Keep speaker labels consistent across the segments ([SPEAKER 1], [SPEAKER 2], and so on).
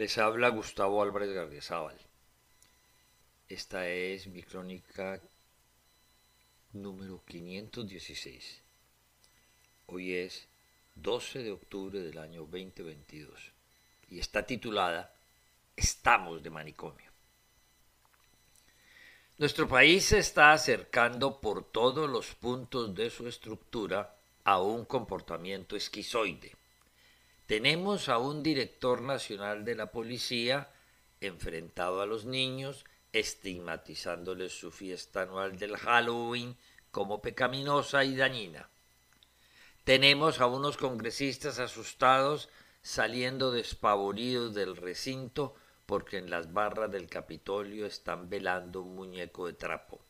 [SPEAKER 1] Les habla Gustavo Álvarez Gardiazabal. Esta es mi crónica número 516. Hoy es 12 de octubre del año 2022 y está titulada Estamos de manicomio. Nuestro país se está acercando por todos los puntos de su estructura a un comportamiento esquizoide tenemos a un director nacional de la policía enfrentado a los niños, estigmatizándoles su fiesta anual del Halloween como pecaminosa y dañina. Tenemos a unos congresistas asustados saliendo despavoridos del recinto porque en las barras del Capitolio están velando un muñeco de trapo.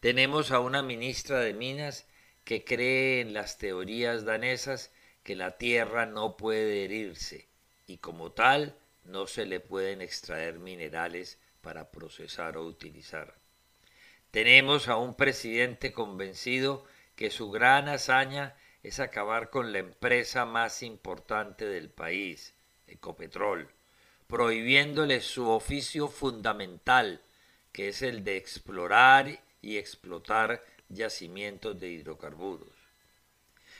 [SPEAKER 1] Tenemos a una ministra de Minas que cree en las teorías danesas la tierra no puede herirse y como tal no se le pueden extraer minerales para procesar o utilizar. Tenemos a un presidente convencido que su gran hazaña es acabar con la empresa más importante del país, Ecopetrol, prohibiéndole su oficio fundamental, que es el de explorar y explotar yacimientos de hidrocarburos.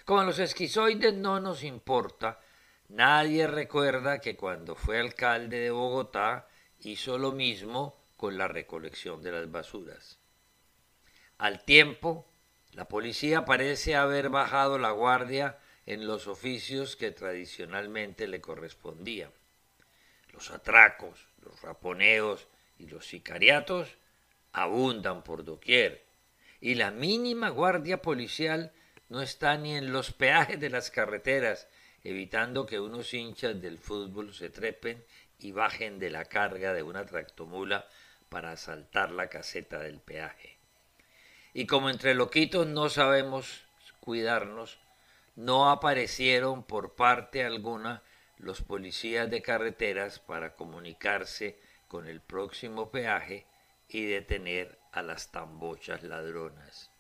[SPEAKER 1] Como los esquizoides no nos importa, nadie recuerda que cuando fue alcalde de Bogotá hizo lo mismo con la recolección de las basuras. Al tiempo, la policía parece haber bajado la guardia en los oficios que tradicionalmente le correspondían. Los atracos, los raponeos y los sicariatos abundan por doquier, y la mínima guardia policial no está ni en los peajes de las carreteras, evitando que unos hinchas del fútbol se trepen y bajen de la carga de una tractomula para asaltar la caseta del peaje. Y como entre loquitos no sabemos cuidarnos, no aparecieron por parte alguna los policías de carreteras para comunicarse con el próximo peaje y detener a las tambochas ladronas.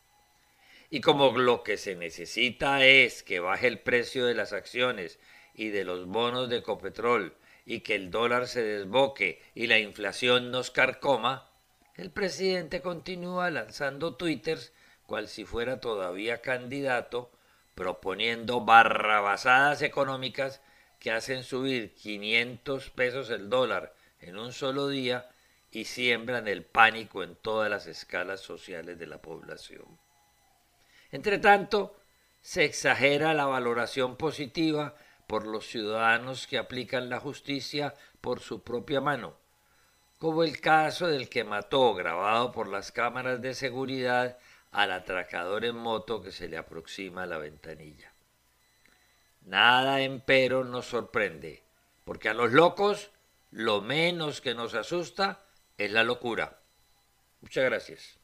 [SPEAKER 1] Y como lo que se necesita es que baje el precio de las acciones y de los bonos de Copetrol y que el dólar se desboque y la inflación nos carcoma, el presidente continúa lanzando twitters cual si fuera todavía candidato, proponiendo barrabasadas económicas que hacen subir 500 pesos el dólar en un solo día y siembran el pánico en todas las escalas sociales de la población. Entre tanto, se exagera la valoración positiva por los ciudadanos que aplican la justicia por su propia mano, como el caso del que mató, grabado por las cámaras de seguridad, al atracador en moto que se le aproxima a la ventanilla. Nada, empero, nos sorprende, porque a los locos lo menos que nos asusta es la locura. Muchas gracias.